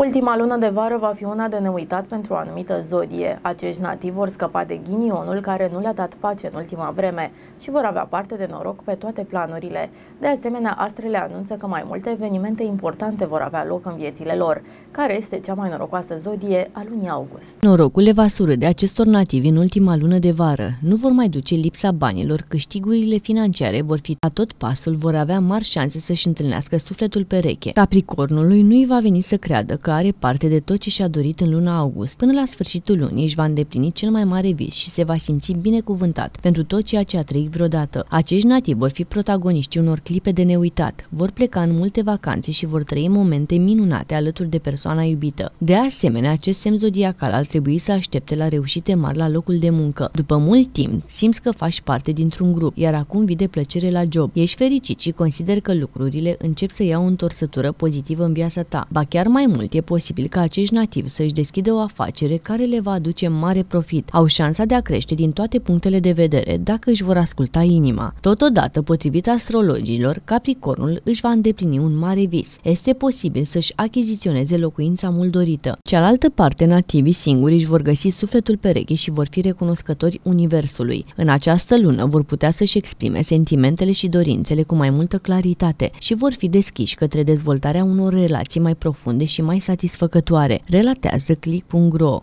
Ultima lună de vară va fi una de neuitat pentru o anumită zodie. Acești nativi vor scăpa de ghinionul care nu le-a dat pace în ultima vreme și vor avea parte de noroc pe toate planurile. De asemenea, astrele anunță că mai multe evenimente importante vor avea loc în viețile lor, care este cea mai norocoasă zodie a lunii august. Norocul le va surâde acestor nativi în ultima lună de vară. Nu vor mai duce lipsa banilor, câștigurile financiare vor fi la tot pasul, vor avea mari șanse să-și întâlnească sufletul pereche. Capricornului nu i va veni să creadă că are parte de tot ce și-a dorit în luna august. Până la sfârșitul lunii își va îndeplini cel mai mare vis și se va simți binecuvântat pentru tot ceea ce a trăit vreodată. Acești nativi vor fi protagoniștii unor clipe de neuitat, vor pleca în multe vacanțe și vor trăi momente minunate alături de persoana iubită. De asemenea, acest semn zodiacal ar trebui să aștepte la reușite mari la locul de muncă. După mult timp, simți că faci parte dintr-un grup, iar acum vii de plăcere la job. Ești fericit și consider că lucrurile încep să iau o întorsătură pozitivă în viața ta. Ba chiar mai mult, e posibil ca acești nativi să-și deschidă o afacere care le va aduce mare profit. Au șansa de a crește din toate punctele de vedere dacă își vor asculta inima. Totodată, potrivit astrologilor, Capricornul își va îndeplini un mare vis. Este posibil să-și achiziționeze locuința mult dorită. Cealaltă parte, nativii singuri își vor găsi sufletul pereche și vor fi recunoscători Universului. În această lună vor putea să-și exprime sentimentele și dorințele cu mai multă claritate și vor fi deschiși către dezvoltarea unor relații mai profunde și mai satisfăcătoare, relatează click.ro.